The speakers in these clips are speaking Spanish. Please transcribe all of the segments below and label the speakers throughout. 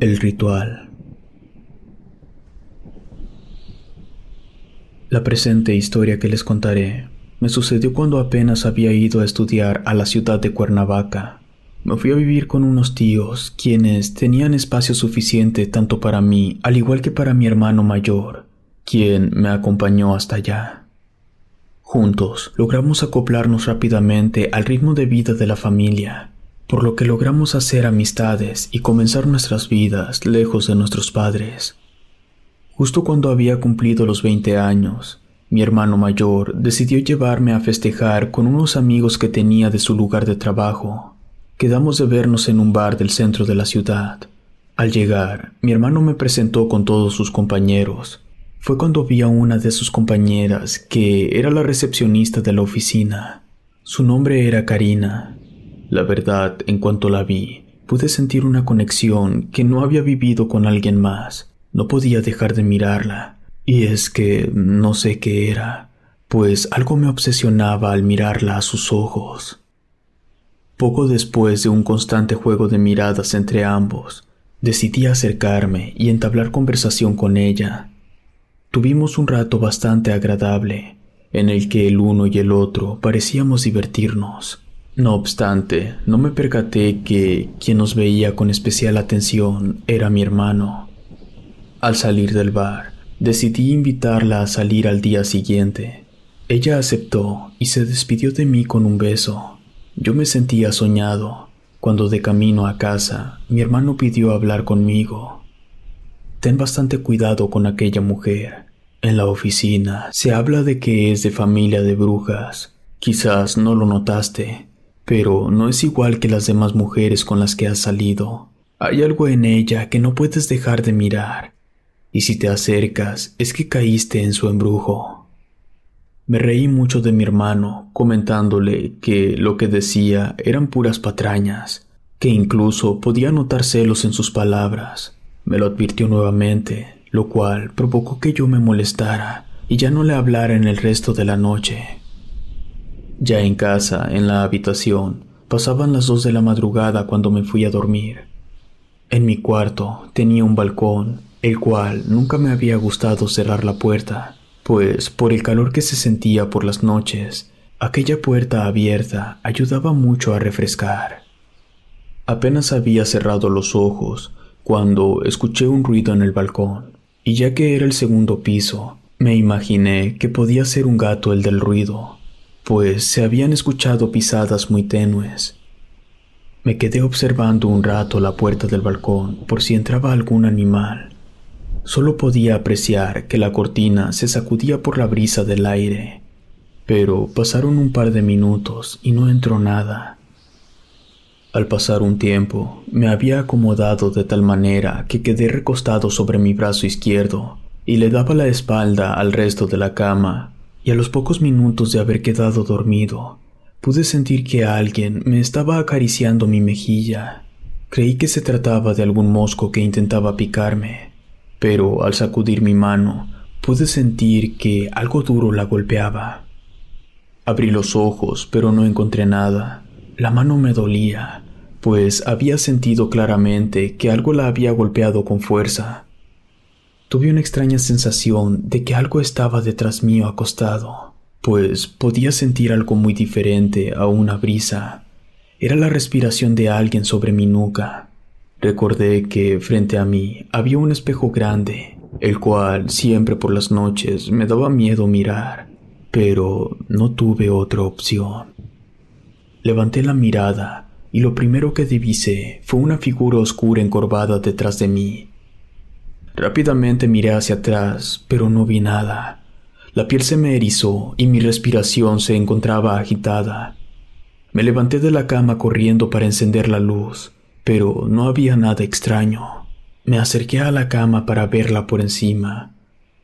Speaker 1: El ritual. La presente historia que les contaré me sucedió cuando apenas había ido a estudiar a la ciudad de Cuernavaca. Me fui a vivir con unos tíos, quienes tenían espacio suficiente tanto para mí, al igual que para mi hermano mayor, quien me acompañó hasta allá. Juntos logramos acoplarnos rápidamente al ritmo de vida de la familia por lo que logramos hacer amistades y comenzar nuestras vidas lejos de nuestros padres. Justo cuando había cumplido los 20 años, mi hermano mayor decidió llevarme a festejar con unos amigos que tenía de su lugar de trabajo. Quedamos de vernos en un bar del centro de la ciudad. Al llegar, mi hermano me presentó con todos sus compañeros. Fue cuando vi a una de sus compañeras, que era la recepcionista de la oficina. Su nombre era Karina, la verdad, en cuanto la vi, pude sentir una conexión que no había vivido con alguien más. No podía dejar de mirarla. Y es que no sé qué era, pues algo me obsesionaba al mirarla a sus ojos. Poco después de un constante juego de miradas entre ambos, decidí acercarme y entablar conversación con ella. Tuvimos un rato bastante agradable, en el que el uno y el otro parecíamos divertirnos. No obstante, no me percaté que quien nos veía con especial atención era mi hermano. Al salir del bar, decidí invitarla a salir al día siguiente. Ella aceptó y se despidió de mí con un beso. Yo me sentía soñado cuando de camino a casa mi hermano pidió hablar conmigo. Ten bastante cuidado con aquella mujer. En la oficina se habla de que es de familia de brujas. Quizás no lo notaste, pero no es igual que las demás mujeres con las que has salido. Hay algo en ella que no puedes dejar de mirar, y si te acercas es que caíste en su embrujo. Me reí mucho de mi hermano, comentándole que lo que decía eran puras patrañas, que incluso podía notar celos en sus palabras. Me lo advirtió nuevamente, lo cual provocó que yo me molestara y ya no le hablara en el resto de la noche. Ya en casa, en la habitación, pasaban las dos de la madrugada cuando me fui a dormir. En mi cuarto tenía un balcón, el cual nunca me había gustado cerrar la puerta, pues por el calor que se sentía por las noches, aquella puerta abierta ayudaba mucho a refrescar. Apenas había cerrado los ojos cuando escuché un ruido en el balcón, y ya que era el segundo piso, me imaginé que podía ser un gato el del ruido, pues se habían escuchado pisadas muy tenues. Me quedé observando un rato la puerta del balcón por si entraba algún animal. Solo podía apreciar que la cortina se sacudía por la brisa del aire, pero pasaron un par de minutos y no entró nada. Al pasar un tiempo, me había acomodado de tal manera que quedé recostado sobre mi brazo izquierdo y le daba la espalda al resto de la cama y a los pocos minutos de haber quedado dormido, pude sentir que alguien me estaba acariciando mi mejilla. Creí que se trataba de algún mosco que intentaba picarme, pero al sacudir mi mano pude sentir que algo duro la golpeaba. Abrí los ojos, pero no encontré nada. La mano me dolía, pues había sentido claramente que algo la había golpeado con fuerza. Tuve una extraña sensación de que algo estaba detrás mío acostado, pues podía sentir algo muy diferente a una brisa. Era la respiración de alguien sobre mi nuca. Recordé que frente a mí había un espejo grande, el cual siempre por las noches me daba miedo mirar, pero no tuve otra opción. Levanté la mirada y lo primero que divisé fue una figura oscura encorvada detrás de mí Rápidamente miré hacia atrás, pero no vi nada. La piel se me erizó y mi respiración se encontraba agitada. Me levanté de la cama corriendo para encender la luz, pero no había nada extraño. Me acerqué a la cama para verla por encima.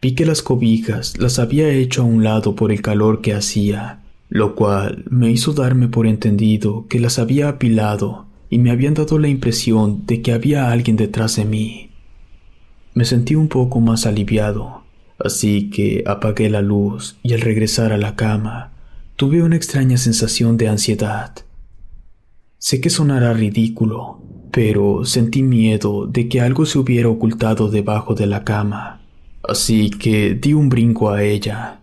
Speaker 1: Vi que las cobijas las había hecho a un lado por el calor que hacía, lo cual me hizo darme por entendido que las había apilado y me habían dado la impresión de que había alguien detrás de mí. Me sentí un poco más aliviado, así que apagué la luz y al regresar a la cama tuve una extraña sensación de ansiedad. Sé que sonará ridículo, pero sentí miedo de que algo se hubiera ocultado debajo de la cama, así que di un brinco a ella.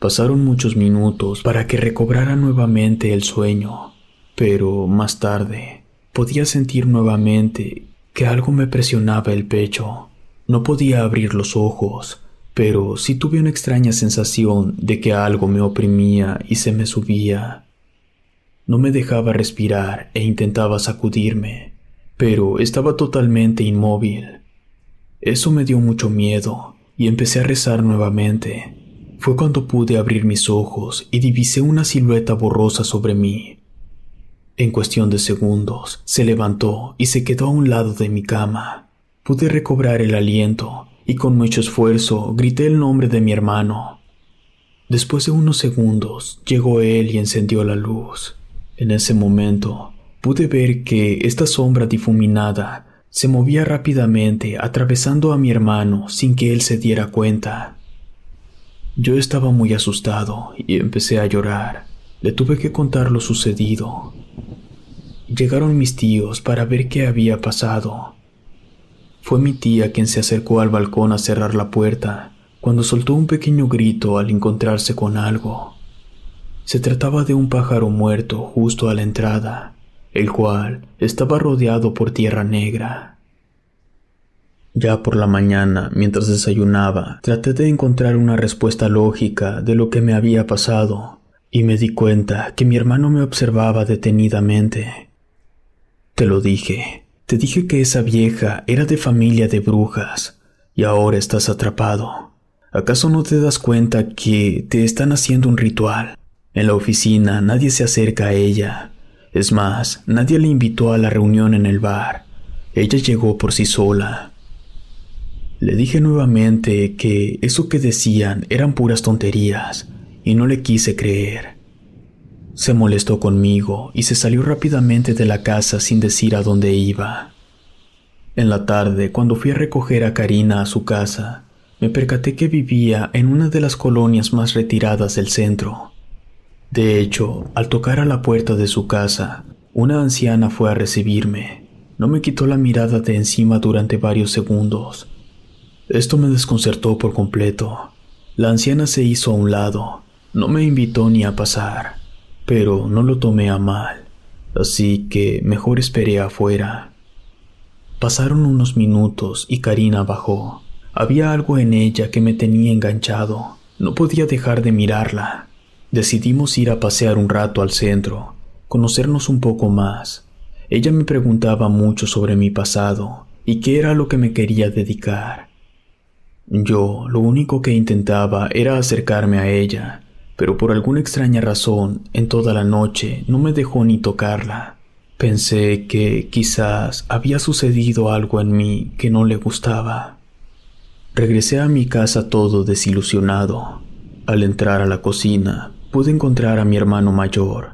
Speaker 1: Pasaron muchos minutos para que recobrara nuevamente el sueño, pero más tarde podía sentir nuevamente que algo me presionaba el pecho. No podía abrir los ojos, pero sí tuve una extraña sensación de que algo me oprimía y se me subía. No me dejaba respirar e intentaba sacudirme, pero estaba totalmente inmóvil. Eso me dio mucho miedo y empecé a rezar nuevamente. Fue cuando pude abrir mis ojos y divisé una silueta borrosa sobre mí. En cuestión de segundos, se levantó y se quedó a un lado de mi cama. Pude recobrar el aliento y con mucho esfuerzo grité el nombre de mi hermano. Después de unos segundos, llegó él y encendió la luz. En ese momento, pude ver que esta sombra difuminada se movía rápidamente atravesando a mi hermano sin que él se diera cuenta. Yo estaba muy asustado y empecé a llorar. Le tuve que contar lo sucedido. Llegaron mis tíos para ver qué había pasado. Fue mi tía quien se acercó al balcón a cerrar la puerta, cuando soltó un pequeño grito al encontrarse con algo. Se trataba de un pájaro muerto justo a la entrada, el cual estaba rodeado por tierra negra. Ya por la mañana, mientras desayunaba, traté de encontrar una respuesta lógica de lo que me había pasado, y me di cuenta que mi hermano me observaba detenidamente. Te lo dije. Te dije que esa vieja era de familia de brujas y ahora estás atrapado. ¿Acaso no te das cuenta que te están haciendo un ritual? En la oficina nadie se acerca a ella. Es más, nadie le invitó a la reunión en el bar. Ella llegó por sí sola. Le dije nuevamente que eso que decían eran puras tonterías y no le quise creer. Se molestó conmigo y se salió rápidamente de la casa sin decir a dónde iba. En la tarde, cuando fui a recoger a Karina a su casa, me percaté que vivía en una de las colonias más retiradas del centro. De hecho, al tocar a la puerta de su casa, una anciana fue a recibirme. No me quitó la mirada de encima durante varios segundos. Esto me desconcertó por completo. La anciana se hizo a un lado. No me invitó ni a pasar pero no lo tomé a mal, así que mejor esperé afuera. Pasaron unos minutos y Karina bajó. Había algo en ella que me tenía enganchado. No podía dejar de mirarla. Decidimos ir a pasear un rato al centro, conocernos un poco más. Ella me preguntaba mucho sobre mi pasado y qué era lo que me quería dedicar. Yo lo único que intentaba era acercarme a ella, pero por alguna extraña razón, en toda la noche no me dejó ni tocarla. Pensé que quizás había sucedido algo en mí que no le gustaba. Regresé a mi casa todo desilusionado. Al entrar a la cocina, pude encontrar a mi hermano mayor.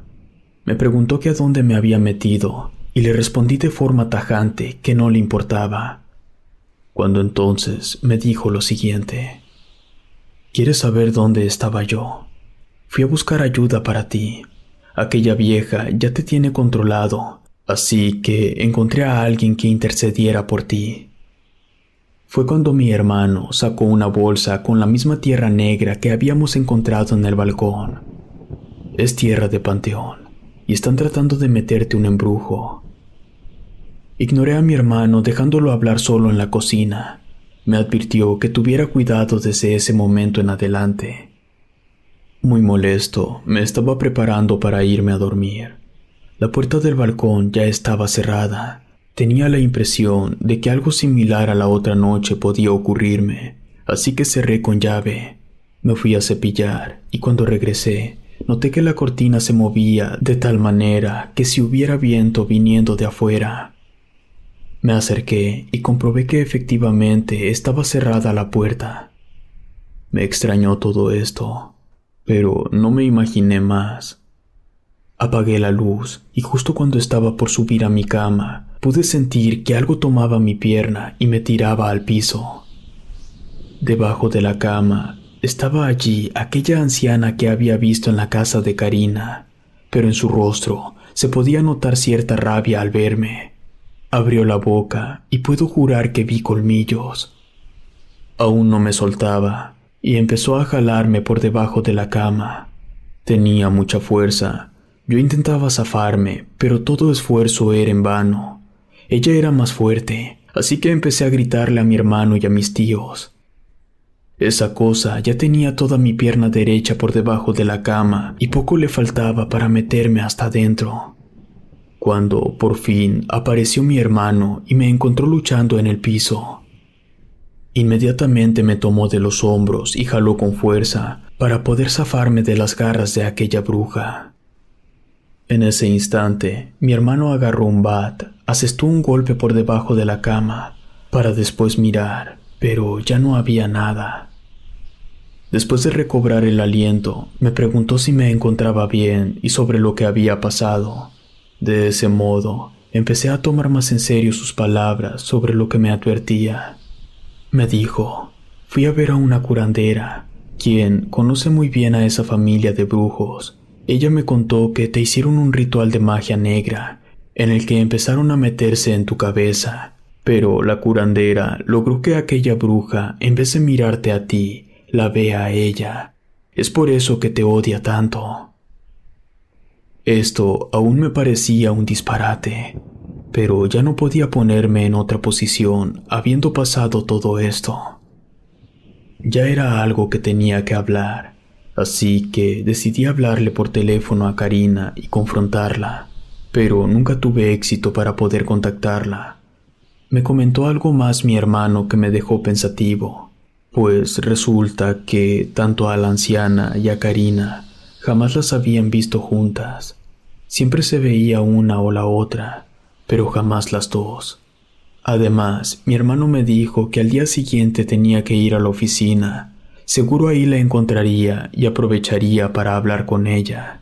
Speaker 1: Me preguntó que a dónde me había metido y le respondí de forma tajante que no le importaba. Cuando entonces me dijo lo siguiente. ¿Quieres saber dónde estaba yo? Fui a buscar ayuda para ti. Aquella vieja ya te tiene controlado, así que encontré a alguien que intercediera por ti. Fue cuando mi hermano sacó una bolsa con la misma tierra negra que habíamos encontrado en el balcón. Es tierra de panteón, y están tratando de meterte un embrujo. Ignoré a mi hermano dejándolo hablar solo en la cocina. Me advirtió que tuviera cuidado desde ese momento en adelante. Muy molesto, me estaba preparando para irme a dormir. La puerta del balcón ya estaba cerrada. Tenía la impresión de que algo similar a la otra noche podía ocurrirme, así que cerré con llave. Me fui a cepillar y cuando regresé, noté que la cortina se movía de tal manera que si hubiera viento viniendo de afuera. Me acerqué y comprobé que efectivamente estaba cerrada la puerta. Me extrañó todo esto pero no me imaginé más. Apagué la luz y justo cuando estaba por subir a mi cama, pude sentir que algo tomaba mi pierna y me tiraba al piso. Debajo de la cama estaba allí aquella anciana que había visto en la casa de Karina, pero en su rostro se podía notar cierta rabia al verme. Abrió la boca y puedo jurar que vi colmillos. Aún no me soltaba, y empezó a jalarme por debajo de la cama. Tenía mucha fuerza. Yo intentaba zafarme, pero todo esfuerzo era en vano. Ella era más fuerte, así que empecé a gritarle a mi hermano y a mis tíos. Esa cosa ya tenía toda mi pierna derecha por debajo de la cama y poco le faltaba para meterme hasta adentro. Cuando, por fin, apareció mi hermano y me encontró luchando en el piso. Inmediatamente me tomó de los hombros y jaló con fuerza para poder zafarme de las garras de aquella bruja. En ese instante, mi hermano agarró un bat, asestó un golpe por debajo de la cama, para después mirar, pero ya no había nada. Después de recobrar el aliento, me preguntó si me encontraba bien y sobre lo que había pasado. De ese modo, empecé a tomar más en serio sus palabras sobre lo que me advertía me dijo. Fui a ver a una curandera, quien conoce muy bien a esa familia de brujos. Ella me contó que te hicieron un ritual de magia negra, en el que empezaron a meterse en tu cabeza, pero la curandera logró que aquella bruja, en vez de mirarte a ti, la vea a ella. Es por eso que te odia tanto. Esto aún me parecía un disparate, pero ya no podía ponerme en otra posición habiendo pasado todo esto. Ya era algo que tenía que hablar, así que decidí hablarle por teléfono a Karina y confrontarla, pero nunca tuve éxito para poder contactarla. Me comentó algo más mi hermano que me dejó pensativo, pues resulta que tanto a la anciana y a Karina jamás las habían visto juntas. Siempre se veía una o la otra, pero jamás las dos. Además, mi hermano me dijo que al día siguiente tenía que ir a la oficina. Seguro ahí la encontraría y aprovecharía para hablar con ella.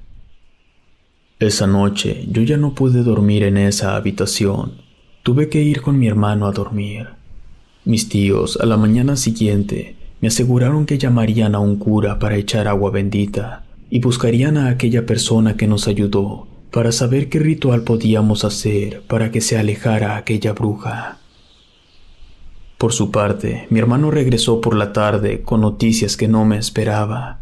Speaker 1: Esa noche yo ya no pude dormir en esa habitación. Tuve que ir con mi hermano a dormir. Mis tíos, a la mañana siguiente, me aseguraron que llamarían a un cura para echar agua bendita y buscarían a aquella persona que nos ayudó para saber qué ritual podíamos hacer para que se alejara aquella bruja. Por su parte, mi hermano regresó por la tarde con noticias que no me esperaba,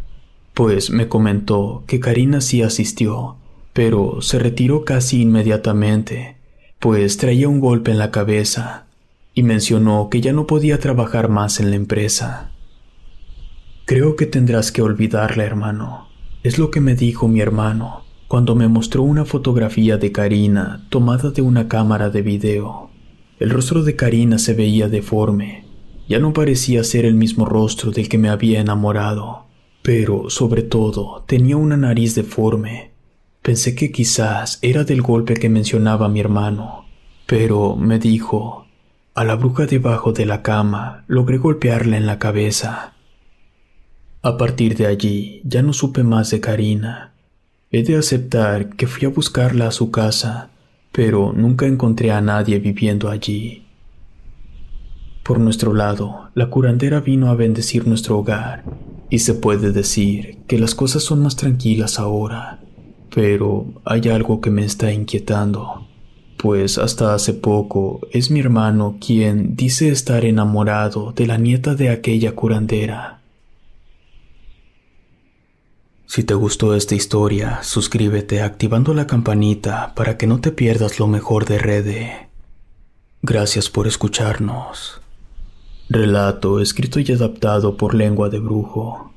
Speaker 1: pues me comentó que Karina sí asistió, pero se retiró casi inmediatamente, pues traía un golpe en la cabeza, y mencionó que ya no podía trabajar más en la empresa. Creo que tendrás que olvidarla, hermano, es lo que me dijo mi hermano, cuando me mostró una fotografía de Karina tomada de una cámara de video. El rostro de Karina se veía deforme, ya no parecía ser el mismo rostro del que me había enamorado, pero sobre todo tenía una nariz deforme. Pensé que quizás era del golpe que mencionaba mi hermano, pero me dijo, a la bruja debajo de la cama logré golpearla en la cabeza. A partir de allí ya no supe más de Karina. He de aceptar que fui a buscarla a su casa, pero nunca encontré a nadie viviendo allí. Por nuestro lado, la curandera vino a bendecir nuestro hogar, y se puede decir que las cosas son más tranquilas ahora, pero hay algo que me está inquietando, pues hasta hace poco es mi hermano quien dice estar enamorado de la nieta de aquella curandera. Si te gustó esta historia, suscríbete activando la campanita para que no te pierdas lo mejor de Rede. Gracias por escucharnos. Relato escrito y adaptado por Lengua de Brujo.